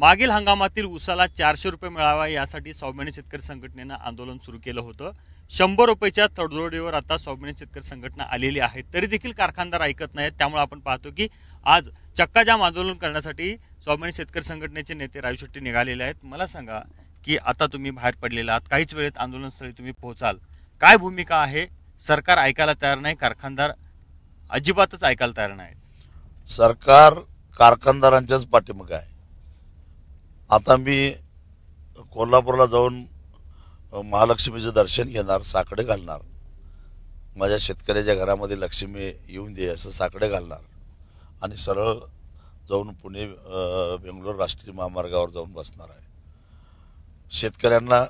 मागील हंगामातील उसाला चारशे रुपये मिळावा यासाठी स्वाभिमानी शेतकरी संघटनेनं आंदोलन सुरू केलं होतं शंभर रुपयेच्या तडजोडीवर आता स्वाभिमानी शेतकरी संघटना आलेली आहे तरी देखील कारखानदार ऐकत नाहीत त्यामुळे आपण पाहतो की आज चक्काजाम आंदोलन करण्यासाठी स्वाभिमानी शेतकरी संघटनेचे नेते राजू शेट्टी निघालेले आहेत मला सांगा की आता तुम्ही बाहेर पडलेला आहात काहीच वेळेत आंदोलनस्थळी तुम्ही पोहोचाल काय भूमिका आहे सरकार ऐकायला तयार नाही कारखानदार अजिबातच ऐकायला तयार नाही सरकार कारखानदारांच्याच पाठीमागे आहे आता मी कोल्हापूरला जाऊन महालक्ष्मीचं दर्शन घेणार साकडे घालणार माझ्या शेतकऱ्याच्या घरामध्ये लक्ष्मी येऊन दे असं साकडे घालणार आणि सरळ जाऊन पुणे बेंगलोर राष्ट्रीय महामार्गावर जाऊन बसणार आहे शेतकऱ्यांना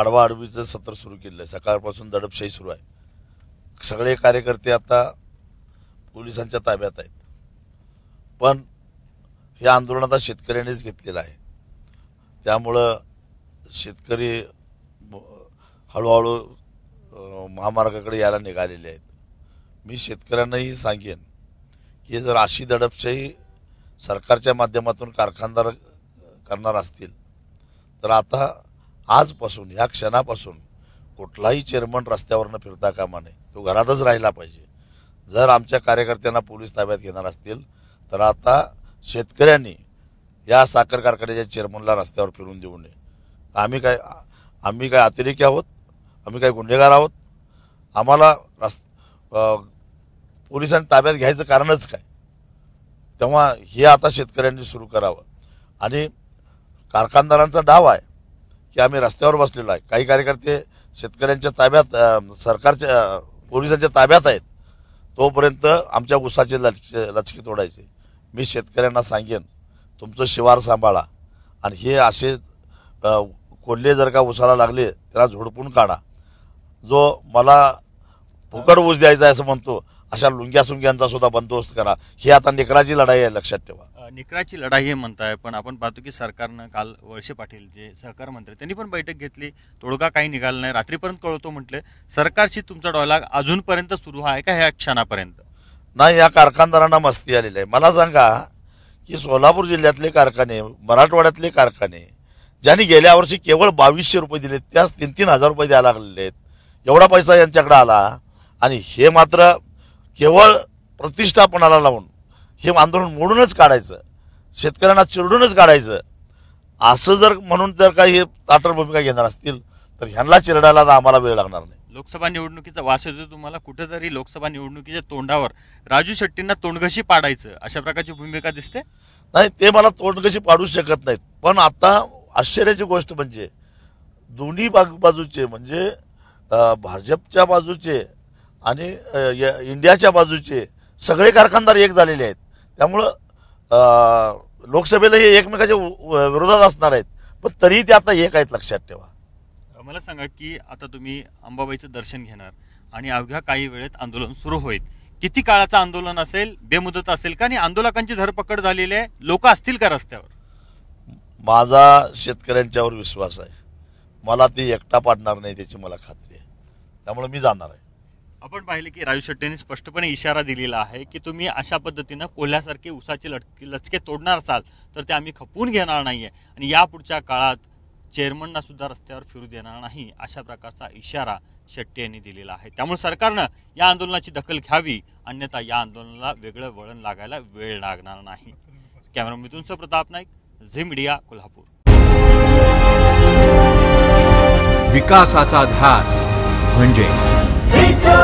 आडवा आडवीचं सत्र सुरू केलं आहे सकाळपासून दडपशाही सुरू आहे सगळे कार्यकर्ते आता पोलिसांच्या ताब्यात आहेत पण हे आंदोलन आता शेतकऱ्यांनीच घेतलेलं आहे त्यामुळं शेतकरी हळूहळू महामार्गाकडे यायला निघालेले आहेत मी शेतकऱ्यांनाही सांगेन की जर अशी दडपशाही सरकारच्या माध्यमातून कारखानदार करणार असतील तर आता आजपासून ह्या क्षणापासून कुठलाही चेअरमन रस्त्यावरनं फिरता कामा नये तो घरातच राहिला पाहिजे जर आमच्या कार्यकर्त्यांना पोलीस ताब्यात घेणार असतील तर आता शेतकऱ्यांनी या साखर कारखान्याच्या चेअरमनला रस्त्यावर फिरून देऊ नये आम्ही काय आम्ही काय अतिरेकी आहोत आम्ही काय गुन्हेगार आहोत आम्हाला रस् पोलिसांनी ताब्यात घ्यायचं कारणच काय तेव्हा हे आता शेतकऱ्यांनी सुरू करावं आणि कारखानदारांचा डाव आहे की आम्ही रस्त्यावर बसलेलो आहे काही कार्यकर्ते शेतकऱ्यांच्या ताब्यात सरकारच्या पोलिसांच्या ताब्यात आहेत तोपर्यंत आमच्या उसाचे लचके लचके तोडायचे मी शेतकऱ्यांना सांगेन तुमचं शिवार सांभाळा आणि हे असे कोल्हे जर का उसाला लागले त्याला झोडपून काढा जो मला फुकट ऊस द्यायचा असं म्हणतो अशा लुंग्या सुंग्यांचा सुद्धा बंदोबस्त करा ही आता निकराची लढाई आहे लक्षात ठेवा निकराची लढाई हे म्हणताय पण आपण पाहतो की सरकारनं काल वळसे पाटील जे सहकार मंत्री त्यांनी पण बैठक घेतली तोडगा काही निघाला नाही रात्रीपर्यंत कळवतो म्हटले सरकारशी तुमचा डॉयलॉग अजूनपर्यंत सुरू आहे का ह्या क्षणापर्यंत नाही या कारखानदारांना मस्ती आलेली आहे मला सांगा की सोलापूर जिल्ह्यातले कारखाने मराठवाड्यातले कारखाने ज्यांनी गेल्या वर्षी केवळ बावीसशे रुपये दिले त्याच तीन तीन हजार रुपये द्यायला लागलेले आहेत एवढा पैसा यांच्याकडे आला आणि हे मात्र केवळ प्रतिष्ठापणाला लावून हे आंदोलन मोडूनच काढायचं शेतकऱ्यांना चिरडूनच काढायचं असं जर म्हणून जर काही ताटर भूमिका घेणार असतील तर ह्यांना चिरडायला तर आम्हाला वेळ लागणार नाही लोकसभा निवडणुकीचा वास येतो तुम्हाला कुठेतरी लोकसभा निवडणुकीच्या तोंडावर राजू शेट्टींना तोंडघशी पाडायचं अशा प्रकारची भूमिका दिसते नाही ते मला तोंडघशी पाडू शकत नाहीत पण आता आश्चर्याची गोष्ट म्हणजे दोन्ही बाजूचे म्हणजे भाजपच्या बाजूचे आणि इंडियाच्या बाजूचे सगळे कारखानदार एक झालेले आहेत त्यामुळं लोकसभेला हे एकमेकाच्या विरोधात असणार आहेत पण तरीही ते आता एक आहेत लक्षात ठेवा मला सांगा की आता तुम्ही अंबाबाईचं दर्शन घेणार आणि अवघ्या काही वेळेत आंदोलन सुरू होईल किती काळाचं आंदोलन असेल बेमुदत असेल का आणि आंदोलकांची धरपकड झालेली आहे लोक असतील का रस्त्यावर माझा शेतकऱ्यांच्यावर विश्वास आहे मला ती एकटा पाडणार नाही त्याची मला खात्री आहे त्यामुळे मी जाणार आहे आपण पाहिले की राजू शेट्टींनी स्पष्टपणे इशारा दिलेला आहे की तुम्ही अशा पद्धतीनं कोल्ह्यासारखे उसाचे लटके लचके तोडणार असाल तर ते आम्ही खपवून घेणार नाही आहे आणि यापुढच्या काळात चेअरमनना सुद्धा रस्त्यावर फिरू देणार नाही अशा प्रकारचा इशारा शेट्टी यांनी दिलेला आहे त्यामुळे सरकारनं या आंदोलनाची दखल घ्यावी अन्यथा या आंदोलनाला वेगळं वळण लागायला वेळ लागणार नाही कॅमेरा मिथून प्रताप नाईक झी मीडिया कोल्हापूर विकासाचा ध्यास म्हणजे